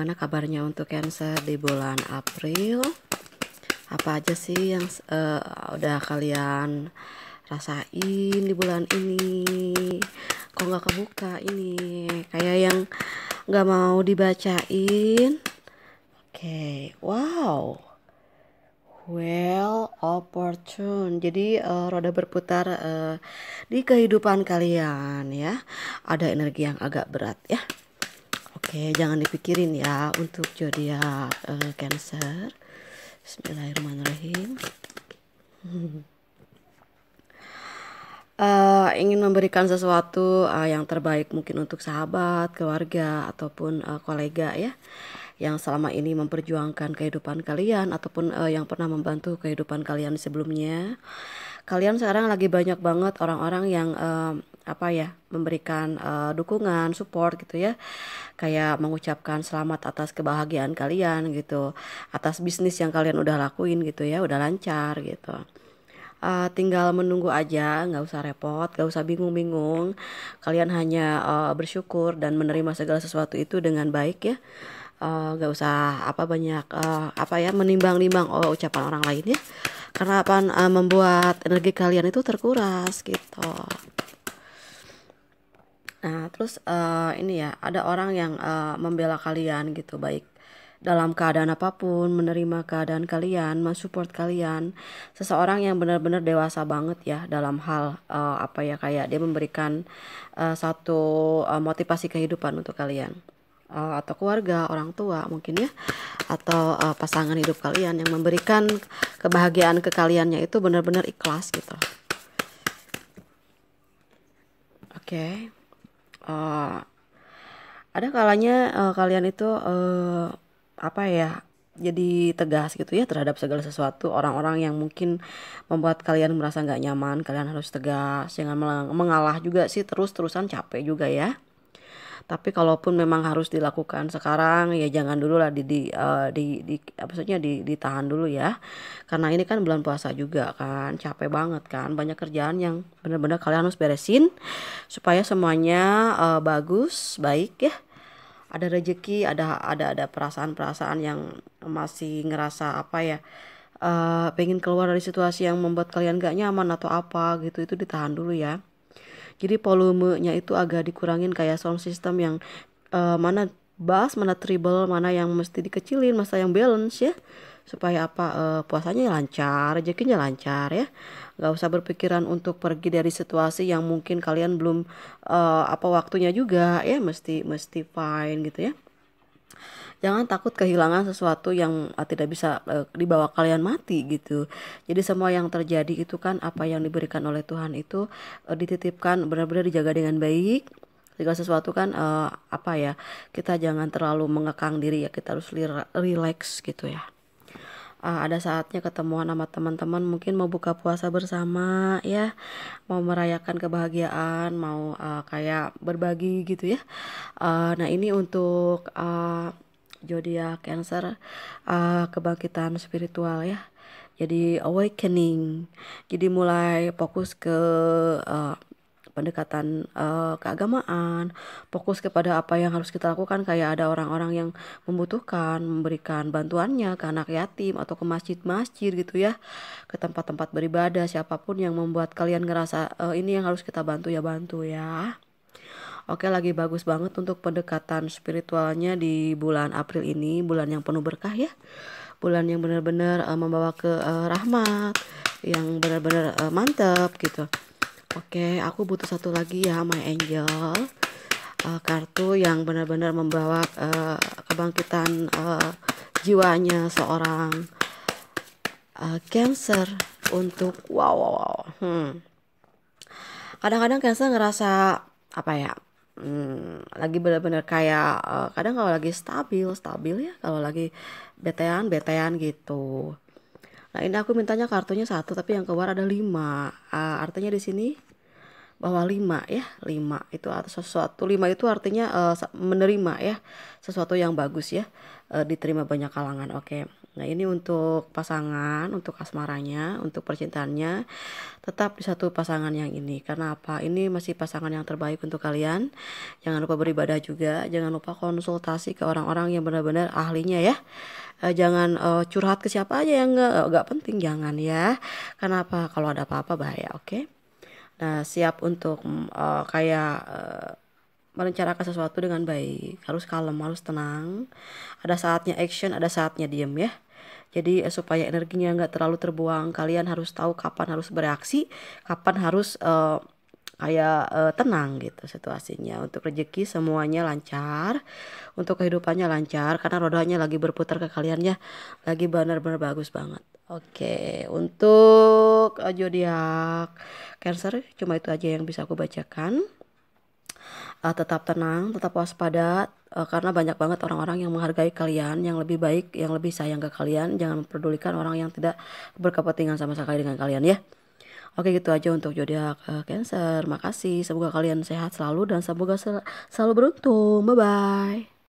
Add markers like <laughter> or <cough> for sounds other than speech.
bagaimana kabarnya untuk Cancer di bulan April? Apa aja sih yang uh, udah kalian rasain di bulan ini? Kok nggak kebuka ini? Kayak yang nggak mau dibacain. Oke, okay. wow. Well opportune. Jadi uh, roda berputar uh, di kehidupan kalian ya. Ada energi yang agak berat ya. Oke, jangan dipikirin ya untuk zodiak ya, uh, eh, Cancer. Bismillahirrahmanirrahim. Uh, <laughs> ingin memberikan sesuatu uh, yang terbaik mungkin untuk sahabat, keluarga ataupun uh, kolega ya yang selama ini memperjuangkan kehidupan kalian ataupun uh, yang pernah membantu kehidupan kalian sebelumnya kalian sekarang lagi banyak banget orang-orang yang uh, apa ya memberikan uh, dukungan support gitu ya kayak mengucapkan selamat atas kebahagiaan kalian gitu atas bisnis yang kalian udah lakuin gitu ya udah lancar gitu uh, tinggal menunggu aja nggak usah repot nggak usah bingung-bingung kalian hanya uh, bersyukur dan menerima segala sesuatu itu dengan baik ya nggak uh, usah apa banyak uh, apa ya menimbang-nimbang oh, ucapan orang lain ya karena apa uh, membuat energi kalian itu terkuras gitu nah terus uh, ini ya ada orang yang uh, membela kalian gitu baik dalam keadaan apapun menerima keadaan kalian mensupport kalian seseorang yang benar-benar dewasa banget ya dalam hal uh, apa ya kayak dia memberikan uh, satu uh, motivasi kehidupan untuk kalian uh, atau keluarga orang tua mungkin ya atau uh, pasangan hidup kalian yang memberikan kebahagiaan ke kaliannya itu benar-benar ikhlas gitu oke okay. uh, eh, ada kalanya uh, kalian itu uh, apa ya jadi tegas gitu ya terhadap segala sesuatu orang-orang yang mungkin membuat kalian merasa nggak nyaman kalian harus tegas jangan mengalah juga sih terus-terusan capek juga ya tapi kalaupun memang harus dilakukan sekarang ya jangan dulu lah di di, uh, di, di apa maksudnya di, ditahan dulu ya karena ini kan bulan puasa juga kan capek banget kan banyak kerjaan yang benar-benar kalian harus beresin supaya semuanya uh, bagus baik ya ada rezeki ada ada ada perasaan-perasaan yang masih ngerasa apa ya uh, pengen keluar dari situasi yang membuat kalian gak nyaman atau apa gitu itu ditahan dulu ya jadi volumenya itu agak dikurangin kayak sound system yang uh, mana bass, mana treble, mana yang mesti dikecilin, masa yang balance ya. Supaya apa uh, puasanya lancar, rezekinya lancar ya. nggak usah berpikiran untuk pergi dari situasi yang mungkin kalian belum uh, apa waktunya juga ya, mesti mesti fine gitu ya jangan takut kehilangan sesuatu yang eh, tidak bisa eh, dibawa kalian mati gitu jadi semua yang terjadi itu kan apa yang diberikan oleh Tuhan itu eh, dititipkan benar-benar dijaga dengan baik jika sesuatu kan uh, apa ya kita jangan terlalu mengekang diri ya kita harus relax gitu ya uh, ada saatnya ketemuan sama teman-teman mungkin mau buka puasa bersama ya mau merayakan kebahagiaan mau uh, kayak berbagi gitu ya uh, nah ini untuk uh, zodiak Cancer uh, kebangkitan spiritual ya. Jadi awakening. Jadi mulai fokus ke uh, pendekatan uh, keagamaan, fokus kepada apa yang harus kita lakukan kayak ada orang-orang yang membutuhkan memberikan bantuannya ke anak yatim atau ke masjid-masjid gitu ya, ke tempat-tempat beribadah siapapun yang membuat kalian ngerasa uh, ini yang harus kita bantu ya bantu ya. Oke lagi bagus banget untuk pendekatan spiritualnya di bulan April ini, bulan yang penuh berkah ya. Bulan yang benar-benar uh, membawa ke uh, rahmat, yang benar-benar uh, eh, mantep gitu. Oke, aku butuh satu lagi ya my angel. Uh, kartu yang benar-benar membawa uh, kebangkitan uh, jiwanya seorang uh, Cancer untuk wow wow wow. Hmm. Kadang-kadang Cancer ngerasa apa ya? hmm, lagi bener-bener kayak uh, kadang kalau lagi stabil stabil ya kalau lagi betean betean gitu nah ini aku mintanya kartunya satu tapi yang keluar ada lima uh, artinya di sini bahwa lima ya lima itu atau sesuatu lima itu artinya uh, menerima ya sesuatu yang bagus ya uh, diterima banyak kalangan oke okay. nah ini untuk pasangan untuk asmaranya untuk percintaannya tetap di satu pasangan yang ini karena apa ini masih pasangan yang terbaik untuk kalian jangan lupa beribadah juga jangan lupa konsultasi ke orang-orang yang benar-benar ahlinya ya eh, jangan uh, curhat ke siapa aja yang nggak penting jangan ya karena apa kalau ada apa-apa bahaya oke okay? Nah, siap untuk uh, kayak uh, merencanakan sesuatu dengan baik. Harus kalem, harus tenang. Ada saatnya action, ada saatnya diem ya. Jadi uh, supaya energinya nggak terlalu terbuang, kalian harus tahu kapan harus bereaksi, kapan harus uh, kayak uh, tenang gitu situasinya untuk rezeki semuanya lancar untuk kehidupannya lancar karena rodanya lagi berputar ke kaliannya lagi benar-benar bagus banget oke untuk eh, zodiak Cancer cuma itu aja yang bisa aku bacakan uh, tetap tenang tetap waspada uh, karena banyak banget orang-orang yang menghargai kalian, yang lebih baik, yang lebih sayang ke kalian. Jangan memperdulikan orang yang tidak berkepentingan sama sekali dengan kalian ya. Oke gitu aja untuk zodiak uh, Cancer. Makasih. Semoga kalian sehat selalu dan semoga sel selalu beruntung. Bye bye.